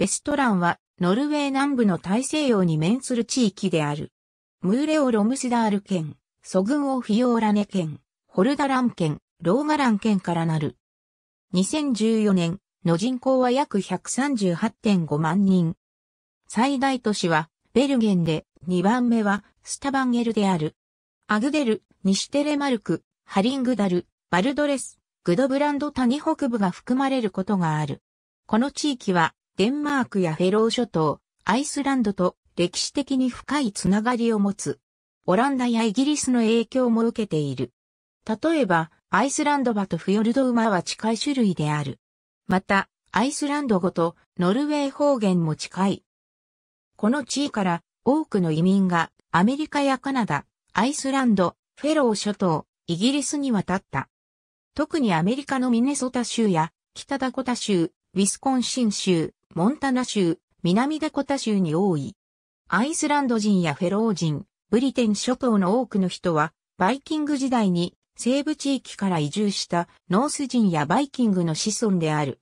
レストランは、ノルウェー南部の大西洋に面する地域である。ムーレオ・ロムスダール県、ソグンオ・フィオーラネ県、ホルダラン県、ローガラン県からなる。2014年の人口は約138.5万人。最大都市はベルゲンで、2番目はスタバンゲルである。アグデル、ニシテレマルク、ハリングダル、バルドレス、グドブランド谷北部が含まれることがある。この地域はデンマークやフェロー諸島、アイスランドと歴史的に深いつながりを持つ。オランダやイギリスの影響も受けている。例えば、アイスランド馬とフヨルド馬は近い種類である。また、アイスランド語とノルウェー方言も近い。この地位から多くの移民がアメリカやカナダ、アイスランド、フェロー諸島、イギリスに渡った。特にアメリカのミネソタ州や北ダコタ州、ウィスコンシン州、モンタナ州、南ダコタ州に多い。アイスランド人やフェロー人、ブリテン諸島の多くの人は、バイキング時代に西部地域から移住したノース人やバイキングの子孫である。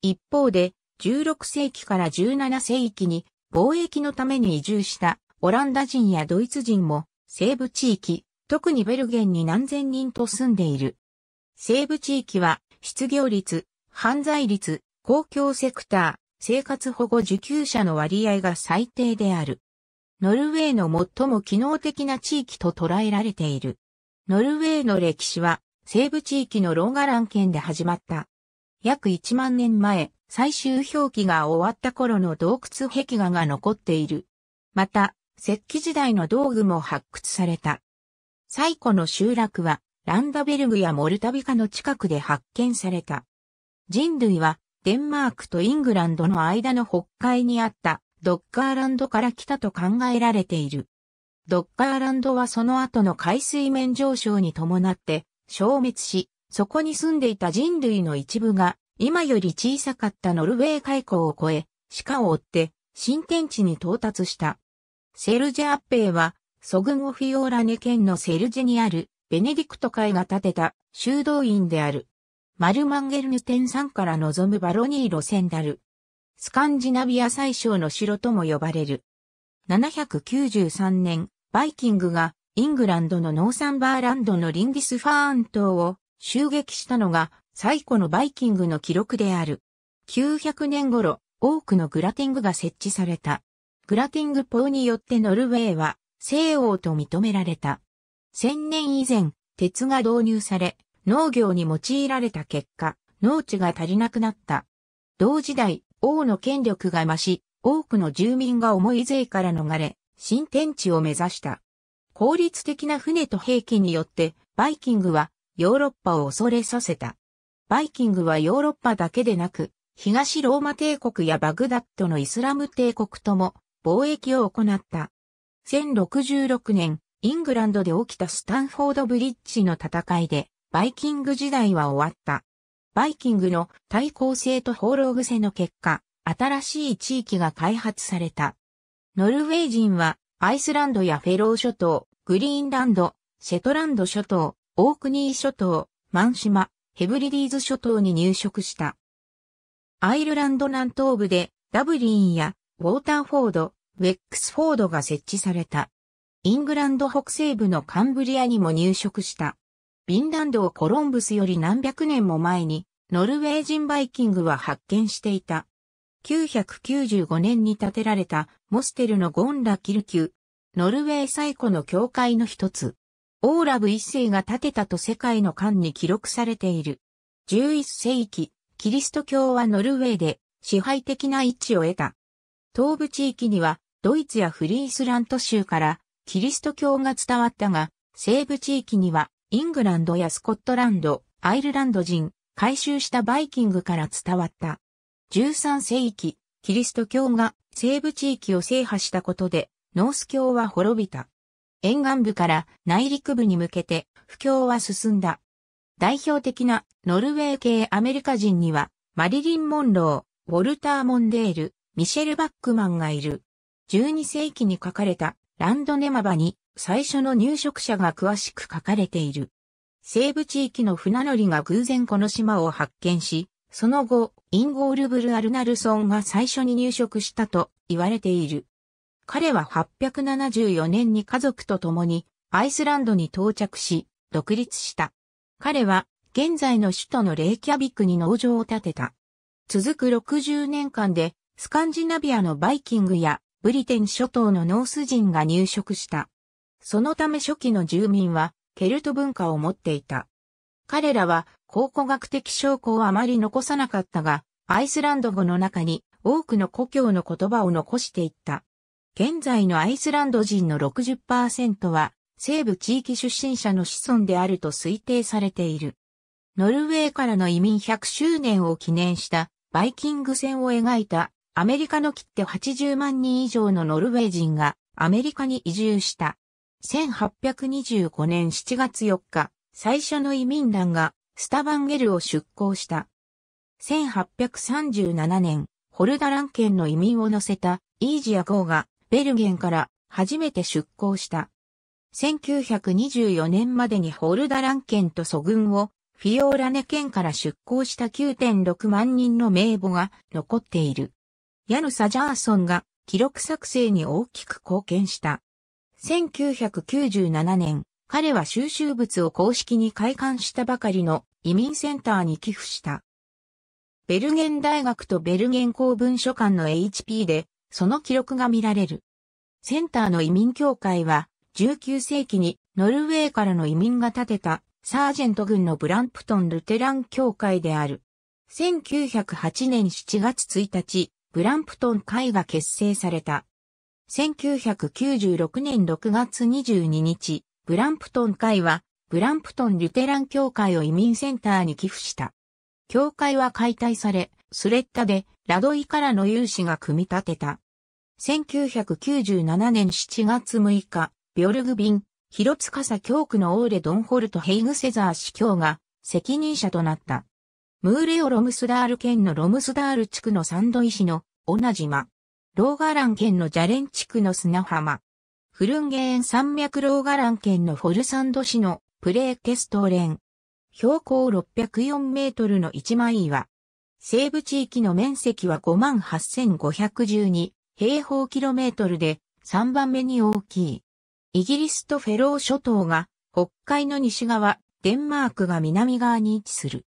一方で、16世紀から17世紀に貿易のために移住したオランダ人やドイツ人も西部地域、特にベルゲンに何千人と住んでいる。西部地域は失業率、犯罪率、公共セクター、生活保護受給者の割合が最低である。ノルウェーの最も機能的な地域と捉えられている。ノルウェーの歴史は西部地域のローガラン県で始まった。約1万年前、最終氷期が終わった頃の洞窟壁画が残っている。また、石器時代の道具も発掘された。最古の集落はランダベルグやモルタビカの近くで発見された。人類はデンマークとイングランドの間の北海にあったドッカーランドから来たと考えられている。ドッカーランドはその後の海水面上昇に伴って消滅し、そこに住んでいた人類の一部が今より小さかったノルウェー海溝を越え、鹿を追って新天地に到達した。セルジェアッペーは、ソグンオフィオーラネ県のセルジェにあるベネディクト会が建てた修道院である。マルマンゲルヌ天山から望むバロニーロセンダル。スカンジナビア最小の城とも呼ばれる。793年、バイキングがイングランドのノーサンバーランドのリンディスファーン島を襲撃したのが最古のバイキングの記録である。900年頃、多くのグラティングが設置された。グラティング法によってノルウェーは西欧と認められた。1000年以前、鉄が導入され、農業に用いられた結果、農地が足りなくなった。同時代、王の権力が増し、多くの住民が重い税から逃れ、新天地を目指した。効率的な船と兵器によって、バイキングはヨーロッパを恐れさせた。バイキングはヨーロッパだけでなく、東ローマ帝国やバグダッドのイスラム帝国とも貿易を行った。1066年、イングランドで起きたスタンフォードブリッジの戦いで、バイキング時代は終わった。バイキングの対抗性と放浪癖の結果、新しい地域が開発された。ノルウェー人はアイスランドやフェロー諸島、グリーンランド、シェトランド諸島、オークニー諸島、マンシマ、ヘブリディーズ諸島に入植した。アイルランド南東部でダブリンやウォーターフォード、ウェックスフォードが設置された。イングランド北西部のカンブリアにも入植した。ビンランドをコロンブスより何百年も前に、ノルウェー人バイキングは発見していた。995年に建てられたモステルのゴンラ・キルキュ、ノルウェー最古の教会の一つ。オーラブ一世が建てたと世界の間に記録されている。11世紀、キリスト教はノルウェーで支配的な位置を得た。東部地域にはドイツやフリースラント州からキリスト教が伝わったが、西部地域にはイングランドやスコットランド、アイルランド人、回収したバイキングから伝わった。13世紀、キリスト教が西部地域を制覇したことで、ノース教は滅びた。沿岸部から内陸部に向けて、布教は進んだ。代表的なノルウェー系アメリカ人には、マリリン・モンロー、ウォルター・モンデール、ミシェル・バックマンがいる。12世紀に書かれたランドネマバに最初の入植者が詳しく書かれている。西部地域の船乗りが偶然この島を発見し、その後、インゴールブル・アルナルソンが最初に入植したと言われている。彼は874年に家族と共にアイスランドに到着し、独立した。彼は現在の首都のレイキャビックに農場を建てた。続く60年間でスカンジナビアのバイキングやブリテン諸島のノース人が入植した。そのため初期の住民はケルト文化を持っていた。彼らは考古学的証拠をあまり残さなかったが、アイスランド語の中に多くの故郷の言葉を残していった。現在のアイスランド人の60%は西部地域出身者の子孫であると推定されている。ノルウェーからの移民100周年を記念したバイキング戦を描いたアメリカの切手80万人以上のノルウェー人がアメリカに移住した。1825年7月4日、最初の移民団がスタバンゲルを出港した。1837年、ホルダラン県の移民を乗せたイージア号がベルゲンから初めて出港した。1924年までにホルダラン県と祖軍をフィオーラネ県から出港した9.6万人の名簿が残っている。ヤヌサ・ジャーソンが記録作成に大きく貢献した。1997年、彼は収集物を公式に開館したばかりの移民センターに寄付した。ベルゲン大学とベルゲン公文書館の HP で、その記録が見られる。センターの移民協会は、19世紀にノルウェーからの移民が建てたサージェント軍のブランプトン・ルテラン協会である。1908年7月1日、ブランプトン会が結成された。1996年6月22日、ブランプトン会は、ブランプトンリュテラン教会を移民センターに寄付した。教会は解体され、スレッタでラドイからの有志が組み立てた。1997年7月6日、ビョルグビン、広塚教区のオーレ・ドンホルト・ヘイグセザー司教が責任者となった。ムーレオ・ロムスダール県のロムスダール地区のサンドイ市のオナ島。ローガラン県のジャレン地区の砂浜。フルンゲーン山脈ローガラン県のフォルサンド市のプレーケストレン。標高604メートルの一枚岩。西部地域の面積は58,512平方キロメートルで3番目に大きい。イギリスとフェロー諸島が北海の西側、デンマークが南側に位置する。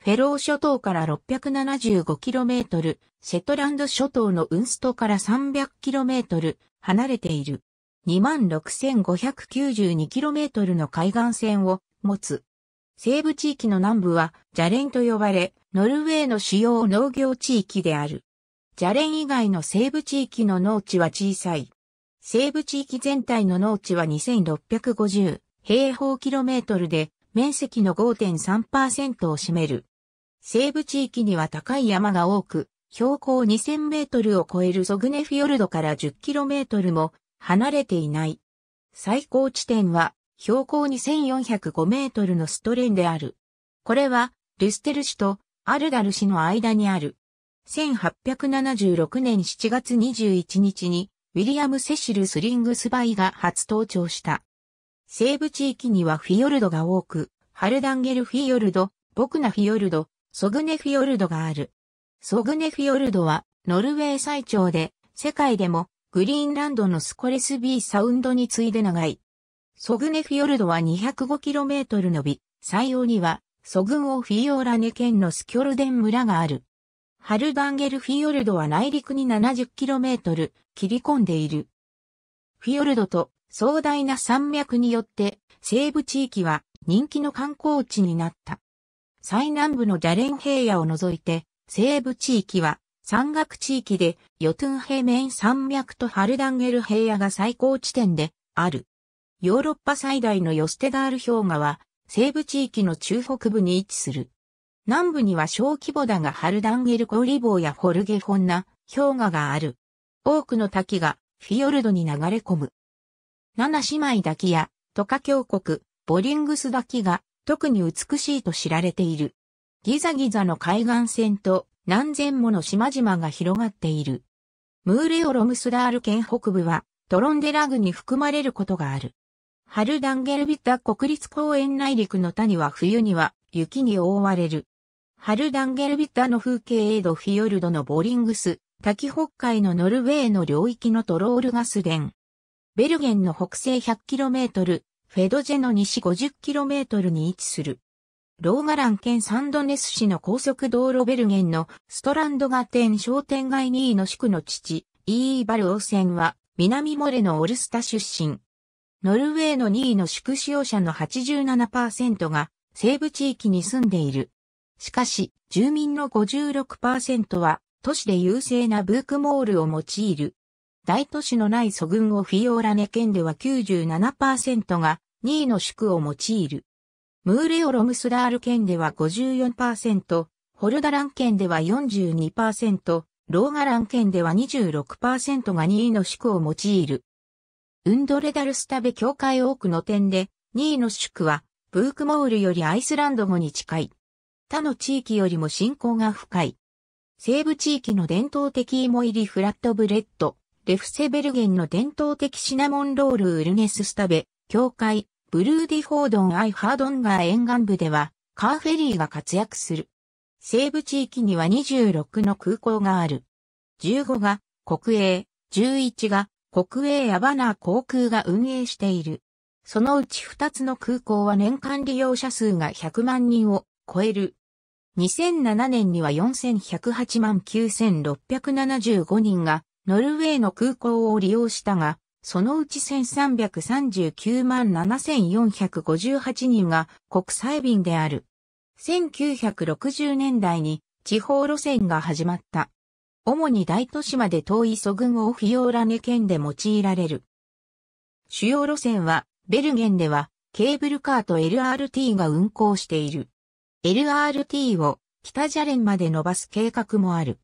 フェロー諸島から 675km、セトランド諸島のウンストから 300km 離れている。26,592km の海岸線を持つ。西部地域の南部はジャレンと呼ばれ、ノルウェーの主要農業地域である。ジャレン以外の西部地域の農地は小さい。西部地域全体の農地は2650平方キロメートルで面積の5.3%を占める。西部地域には高い山が多く、標高2000メートルを超えるソグネフィヨルドから10キロメートルも離れていない。最高地点は標高2405メートルのストレンである。これはルステル市とアルダル市の間にある。1876年7月21日にウィリアム・セシル・スリングスバイが初登頂した。西部地域にはフィヨルドが多く、ハルダンゲルフィヨルド、ボクナフィヨルド、ソグネフィヨルドがある。ソグネフィヨルドは、ノルウェー最長で、世界でも、グリーンランドのスコレスビーサウンドに次いで長い。ソグネフィヨルドは 205km 伸び、採用には、ソグンオフィヨーラネ県のスキョルデン村がある。ハルダンゲルフィヨルドは内陸に 70km 切り込んでいる。フィヨルドと壮大な山脈によって西部地域は人気の観光地になった。最南部のジャレン平野を除いて、西部地域は山岳地域で、ヨトゥン平面山脈とハルダンゲル平野が最高地点である。ヨーロッパ最大のヨステガール氷河は、西部地域の中北部に位置する。南部には小規模だがハルダンゲルリボーやホルゲホンナ氷河がある。多くの滝がフィヨルドに流れ込む。七姉妹滝やトカ峡谷、ボリングス滝が特に美しいと知られている。ギザギザの海岸線と何千もの島々が広がっている。ムーレオロムスダール県北部はトロンデラグに含まれることがある。ハルダンゲルビッタ国立公園内陸の谷は冬には雪に覆われる。ハルダンゲルビッタの風景エードフィヨルドのボリングス、滝北海のノルウェーの領域のトロールガス田。ベルゲンの北西 100km、フェドジェの西 50km に位置する。ローガラン県サンドネス市の高速道路ベルゲンのストランドガテン商店街2位の宿の父、イーバルオセンは南モレのオルスタ出身。ノルウェーの2位の宿使用者の87%が西部地域に住んでいる。しかし、住民の56%は都市で優勢なブークモールを用いる。大都市のない祖軍をフィオーラネ県では97%が2位の宿を用いる。ムーレオ・ロムスダール県では54%、ホルダラン県では42%、ローガラン県では26%が2位の宿を用いる。ウンドレダルスタベ教会多くの点で、2位の宿は、ブークモールよりアイスランド語に近い。他の地域よりも信仰が深い。西部地域の伝統的芋入りフラットブレッド、レフセベルゲンの伝統的シナモンロールウルネススタベ、教会、ブルーディフォードン・アイ・ハードンガー沿岸部では、カーフェリーが活躍する。西部地域には26の空港がある。15が国営、11が国営アバナー航空が運営している。そのうち2つの空港は年間利用者数が100万人を超える。2007年には4108万9675人がノルウェーの空港を利用したが、そのうち1339万7458人が国際便である。1960年代に地方路線が始まった。主に大都市まで遠いソグンオフィオーラネ県で用いられる。主要路線は、ベルゲンでは、ケーブルカーと LRT が運行している。LRT を北ジャレンまで伸ばす計画もある。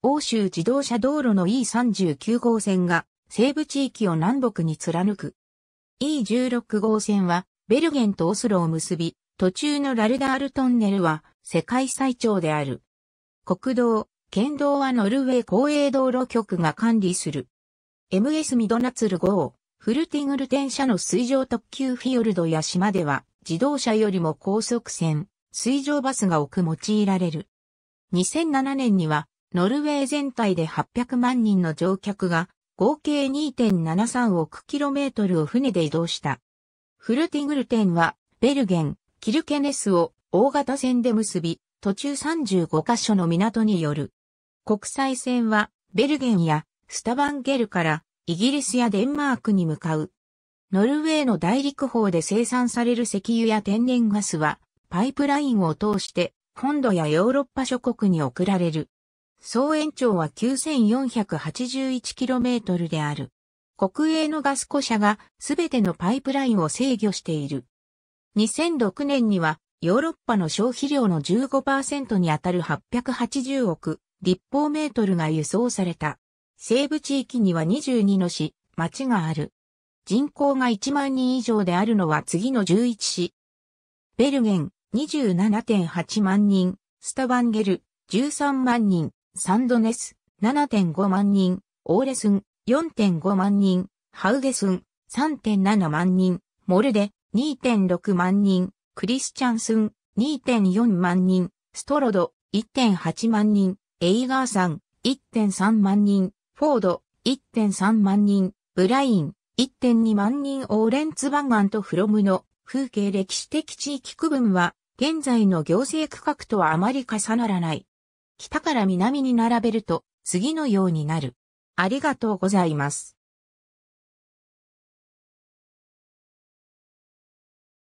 欧州自動車道路の E39 号線が西部地域を南北に貫く。E16 号線は、ベルゲンとオスロを結び、途中のラルダールトンネルは世界最長である。国道、県道はノルウェー公営道路局が管理する。MS ミドナツル号、フルティングル電車の水上特急フィヨルドや島では、自動車よりも高速船、水上バスが多く用いられる。2007年には、ノルウェー全体で800万人の乗客が合計2.73億キロメートルを船で移動した。フルティグルテンは、ベルゲン、キルケネスを大型船で結び、途中35カ所の港による。国際線は、ベルゲンやスタバンゲルからイギリスやデンマークに向かう。ノルウェーの大陸方で生産される石油や天然ガスは、パイプラインを通して、本土やヨーロッパ諸国に送られる。総延長は 9481km である。国営のガス庫社がすべてのパイプラインを制御している。2006年にはヨーロッパの消費量の15%にあたる880億立方メートルが輸送された。西部地域には22の市、町がある。人口が1万人以上であるのは次の11市。ベルゲン27.8万人、スタバンゲル13万人、サンドネス、7.5万人、オーレスン、4.5万人、ハウゲスン、3.7万人、モルデ、2.6万人、クリスチャンスン、2.4万人、ストロド、1.8万人、エイガーさん、1.3万人、フォード、1.3万人、ブライン、1.2万人オーレンツバガンとフロムの風景歴史的地域区分は現在の行政区画とはあまり重ならない。北から南に並べると次のようになる。ありがとうございます。